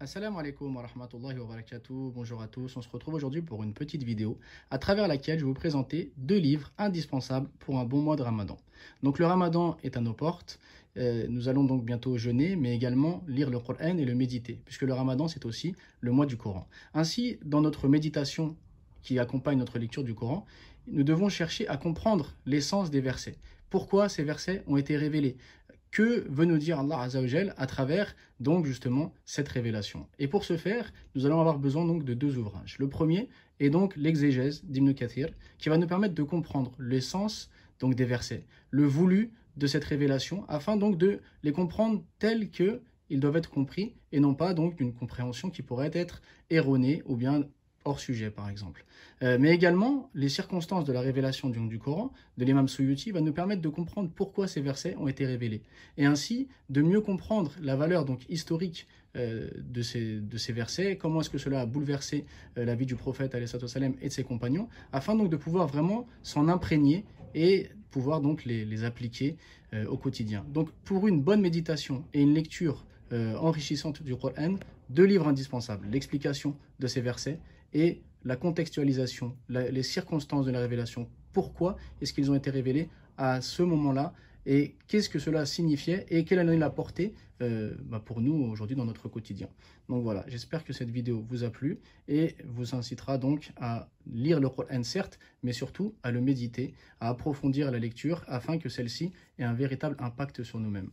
Assalamu alaikum wa rahmatullahi wa barakatuh, bonjour à tous, on se retrouve aujourd'hui pour une petite vidéo à travers laquelle je vais vous présenter deux livres indispensables pour un bon mois de ramadan. Donc le ramadan est à nos portes, euh, nous allons donc bientôt jeûner mais également lire le Coran et le méditer puisque le ramadan c'est aussi le mois du Coran. Ainsi, dans notre méditation qui accompagne notre lecture du Coran, nous devons chercher à comprendre l'essence des versets pourquoi ces versets ont été révélés, que veut nous dire Allah Azzawajal à travers donc justement cette révélation. Et pour ce faire, nous allons avoir besoin donc de deux ouvrages. Le premier est donc l'exégèse d'Ibn Kathir qui va nous permettre de comprendre l'essence donc des versets, le voulu de cette révélation afin donc de les comprendre tels que ils doivent être compris et non pas donc d'une compréhension qui pourrait être erronée ou bien hors sujet par exemple. Euh, mais également, les circonstances de la révélation du, Coran, de l'imam Suyuti, va nous permettre de comprendre pourquoi ces versets ont été révélés, et ainsi de mieux comprendre la valeur donc historique euh, de, ces, versets, comment est-ce que cela a bouleversé euh, la vie du prophète salam, et de ses compagnons, afin donc de pouvoir vraiment s'en imprégner et pouvoir donc les, les appliquer au quotidien. Donc pour une bonne méditation et une lecture euh, enrichissante du Coran, deux livres indispensables, l'explication de ces versets et la contextualisation, les circonstances de la révélation. Pourquoi est-ce qu'ils ont été révélés à ce moment-là et qu'est-ce que cela signifiait et quelle en est la portée euh, bah, pour nous aujourd'hui dans notre quotidien. Donc voilà, j'espère que cette vidéo vous a plu et vous incitera donc à lire le Coran certes, mais surtout à le méditer, à approfondir la lecture afin que celle-ci ait un véritable impact sur nous-mêmes.